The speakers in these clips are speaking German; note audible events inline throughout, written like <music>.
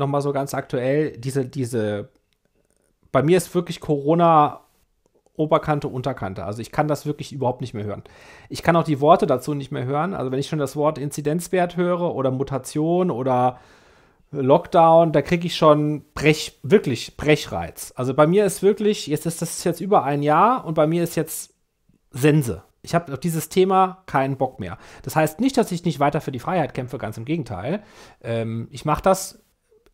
nochmal so ganz aktuell, diese, diese, bei mir ist wirklich Corona Oberkante, Unterkante. Also ich kann das wirklich überhaupt nicht mehr hören. Ich kann auch die Worte dazu nicht mehr hören. Also wenn ich schon das Wort Inzidenzwert höre oder Mutation oder Lockdown, da kriege ich schon Brech, wirklich Brechreiz. Also bei mir ist wirklich, jetzt ist das jetzt über ein Jahr und bei mir ist jetzt Sense. Ich habe auf dieses Thema keinen Bock mehr. Das heißt nicht, dass ich nicht weiter für die Freiheit kämpfe, ganz im Gegenteil. Ähm, ich mache das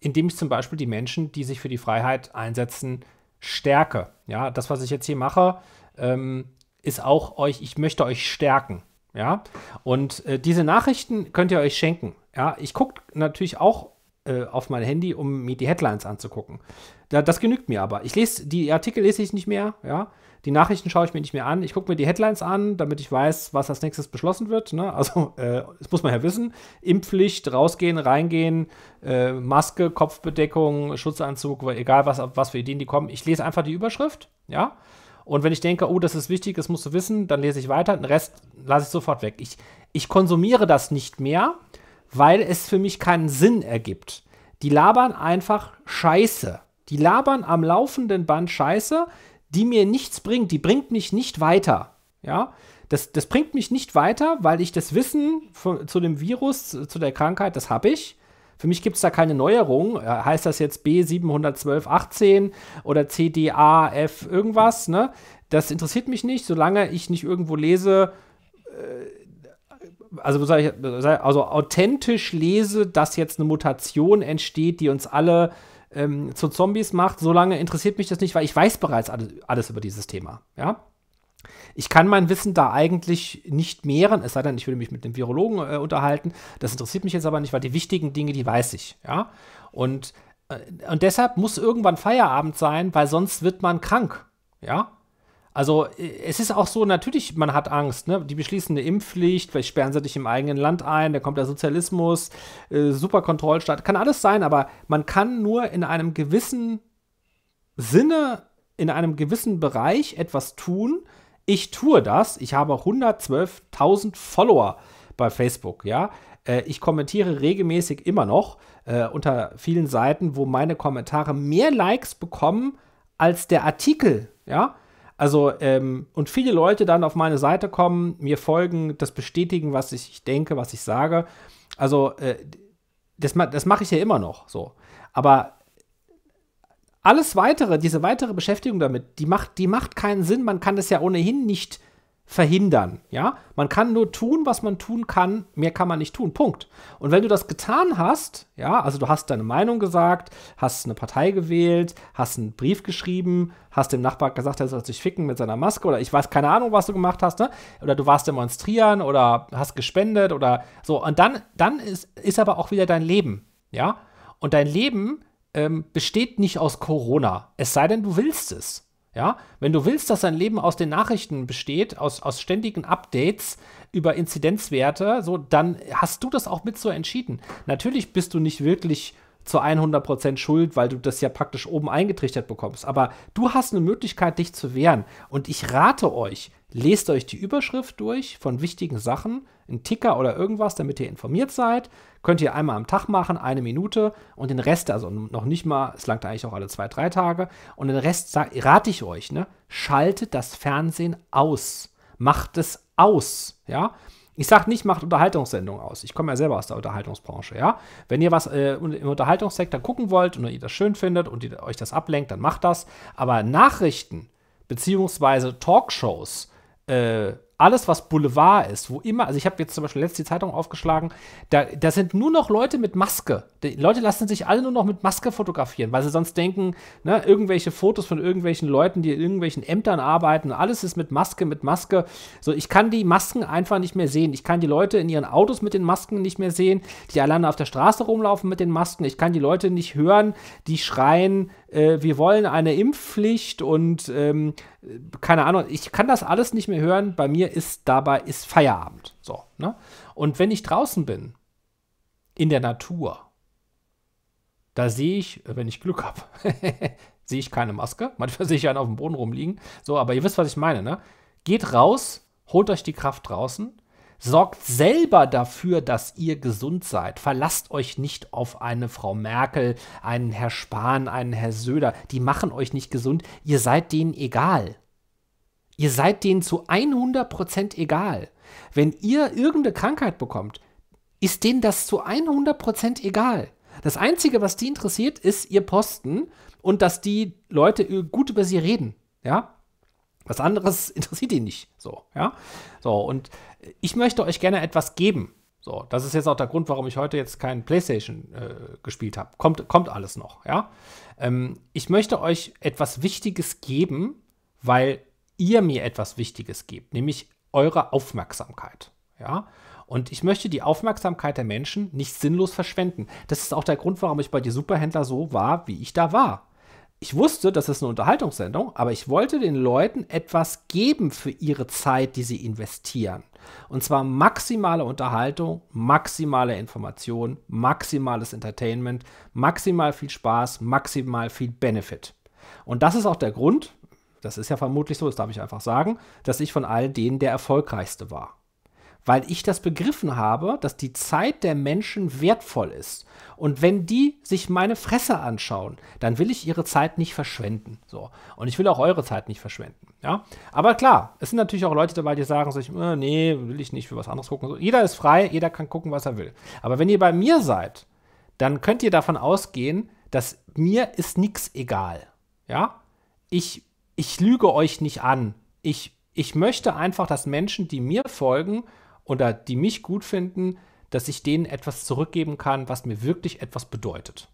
indem ich zum Beispiel die Menschen, die sich für die Freiheit einsetzen, stärke. Ja, das, was ich jetzt hier mache, ähm, ist auch euch, ich möchte euch stärken. Ja, und äh, diese Nachrichten könnt ihr euch schenken. Ja, ich gucke natürlich auch äh, auf mein Handy, um mir die Headlines anzugucken. Da, das genügt mir aber. Ich lese, die Artikel lese ich nicht mehr, ja. Die Nachrichten schaue ich mir nicht mehr an. Ich gucke mir die Headlines an, damit ich weiß, was als nächstes beschlossen wird. Ne? Also, <laughs> äh, das muss man ja wissen. Impfpflicht, rausgehen, reingehen, äh, Maske, Kopfbedeckung, Schutzanzug, egal was, was für Ideen die kommen. Ich lese einfach die Überschrift, ja. Und wenn ich denke, oh, das ist wichtig, das musst du wissen, dann lese ich weiter. Den Rest lasse ich sofort weg. Ich, ich konsumiere das nicht mehr, weil es für mich keinen Sinn ergibt. Die labern einfach Scheiße. Die labern am laufenden Band Scheiße, die mir nichts bringt. Die bringt mich nicht weiter. Ja, das, das bringt mich nicht weiter, weil ich das Wissen von, zu dem Virus, zu der Krankheit, das habe ich. Für mich gibt es da keine Neuerung. Äh, heißt das jetzt B71218 oder CDAF irgendwas? Ne? Das interessiert mich nicht, solange ich nicht irgendwo lese, äh, also, ich, also authentisch lese, dass jetzt eine Mutation entsteht, die uns alle ähm, zu Zombies macht, solange interessiert mich das nicht, weil ich weiß bereits alles, alles über dieses Thema. Ja? Ich kann mein Wissen da eigentlich nicht mehren, es sei denn, ich würde mich mit dem Virologen äh, unterhalten. Das interessiert mich jetzt aber nicht, weil die wichtigen Dinge, die weiß ich. Ja? Und, äh, und deshalb muss irgendwann Feierabend sein, weil sonst wird man krank. Ja? Also äh, es ist auch so, natürlich, man hat Angst. Ne? Die beschließen eine Impfpflicht, vielleicht sperren sie dich im eigenen Land ein, da kommt der Sozialismus, äh, Superkontrollstaat, kann alles sein, aber man kann nur in einem gewissen Sinne, in einem gewissen Bereich etwas tun. Ich tue das, ich habe 112.000 Follower bei Facebook, ja. Äh, ich kommentiere regelmäßig immer noch äh, unter vielen Seiten, wo meine Kommentare mehr Likes bekommen als der Artikel, ja also, ähm, und viele Leute dann auf meine Seite kommen, mir folgen, das bestätigen, was ich, denke, was ich sage. Also, äh, das, das mache ich ja immer noch so. Aber alles weitere, diese weitere Beschäftigung damit, die macht, die macht keinen Sinn. Man kann das ja ohnehin nicht verhindern. Ja, man kann nur tun, was man tun kann, mehr kann man nicht tun. Punkt. Und wenn du das getan hast, ja, also du hast deine Meinung gesagt, hast eine Partei gewählt, hast einen Brief geschrieben, hast dem Nachbar gesagt, er soll sich ficken mit seiner Maske oder ich weiß keine Ahnung, was du gemacht hast, ne? Oder du warst demonstrieren oder hast gespendet oder so. Und dann, dann ist, ist aber auch wieder dein Leben, ja. Und dein Leben ähm, besteht nicht aus Corona, es sei denn, du willst es. Ja? Wenn du willst, dass dein Leben aus den Nachrichten besteht, aus, aus ständigen Updates über Inzidenzwerte, so, dann hast du das auch mit so entschieden. Natürlich bist du nicht wirklich zu 100% schuld, weil du das ja praktisch oben eingetrichtert bekommst. Aber du hast eine Möglichkeit, dich zu wehren. Und ich rate euch, lest euch die Überschrift durch von wichtigen Sachen, einen Ticker oder irgendwas, damit ihr informiert seid. Könnt ihr einmal am Tag machen, eine Minute und den Rest, also noch nicht mal, es langt eigentlich auch alle zwei, drei Tage. Und den Rest sag, rate ich euch, ne? Schaltet das Fernsehen aus. Macht es aus, ja? Ich sage nicht, macht Unterhaltungssendungen aus. Ich komme ja selber aus der Unterhaltungsbranche, ja. Wenn ihr was äh, im Unterhaltungssektor gucken wollt und ihr das schön findet und ihr, euch das ablenkt, dann macht das. Aber Nachrichten beziehungsweise Talkshows, äh, alles, was Boulevard ist, wo immer, also ich habe jetzt zum Beispiel letzte Zeitung aufgeschlagen, da, da sind nur noch Leute mit Maske. Die Leute lassen sich alle nur noch mit Maske fotografieren, weil sie sonst denken, ne, irgendwelche Fotos von irgendwelchen Leuten, die in irgendwelchen Ämtern arbeiten, alles ist mit Maske, mit Maske. So, ich kann die Masken einfach nicht mehr sehen. Ich kann die Leute in ihren Autos mit den Masken nicht mehr sehen, die alleine auf der Straße rumlaufen mit den Masken. Ich kann die Leute nicht hören, die schreien, äh, wir wollen eine Impfpflicht und ähm, keine Ahnung, ich kann das alles nicht mehr hören. Bei mir ist dabei ist Feierabend. So, ne? Und wenn ich draußen bin, in der Natur, da sehe ich, äh, wenn ich Glück habe, <laughs> sehe ich keine Maske. <laughs> Manchmal sehe ich einen auf dem Boden rumliegen. So, aber ihr wisst, was ich meine, ne? Geht raus, holt euch die Kraft draußen Sorgt selber dafür, dass ihr gesund seid. Verlasst euch nicht auf eine Frau Merkel, einen Herr Spahn, einen Herr Söder. Die machen euch nicht gesund. Ihr seid denen egal. Ihr seid denen zu 100% egal. Wenn ihr irgendeine Krankheit bekommt, ist denen das zu 100% egal. Das Einzige, was die interessiert, ist ihr Posten und dass die Leute äh, gut über sie reden. Ja? Was anderes <laughs> interessiert ihn nicht. So, ja. So, und ich möchte euch gerne etwas geben. So, das ist jetzt auch der Grund, warum ich heute jetzt kein PlayStation äh, gespielt habe. Kommt, kommt alles noch, ja. Ähm, ich möchte euch etwas Wichtiges geben, weil ihr mir etwas Wichtiges gebt, nämlich eure Aufmerksamkeit, ja. Und ich möchte die Aufmerksamkeit der Menschen nicht sinnlos verschwenden. Das ist auch der Grund, warum ich bei die Superhändler so war, wie ich da war ich wusste, das ist eine Unterhaltungssendung, aber ich wollte den Leuten etwas geben für ihre Zeit, die sie investieren. Und zwar maximale Unterhaltung, maximale Information, maximales Entertainment, maximal viel Spaß, maximal viel Benefit. Und das ist auch der Grund, das ist ja vermutlich so, das darf ich einfach sagen, dass ich von all denen der erfolgreichste war weil ich das begriffen habe, dass die Zeit der Menschen wertvoll ist. Und wenn die sich meine Fresse anschauen, dann will ich ihre Zeit nicht verschwenden. So. Und ich will auch eure Zeit nicht verschwenden. Ja? Aber klar, es sind natürlich auch Leute dabei, die sagen sich, äh, nee, will ich nicht für was anderes gucken. So, jeder ist frei, jeder kann gucken, was er will. Aber wenn ihr bei mir seid, dann könnt ihr davon ausgehen, dass mir ist nichts egal. Ja? Ich, ich lüge euch nicht an. Ich, ich möchte einfach, dass Menschen, die mir folgen, oder die mich gut finden, dass ich denen etwas zurückgeben kann, was mir wirklich etwas bedeutet.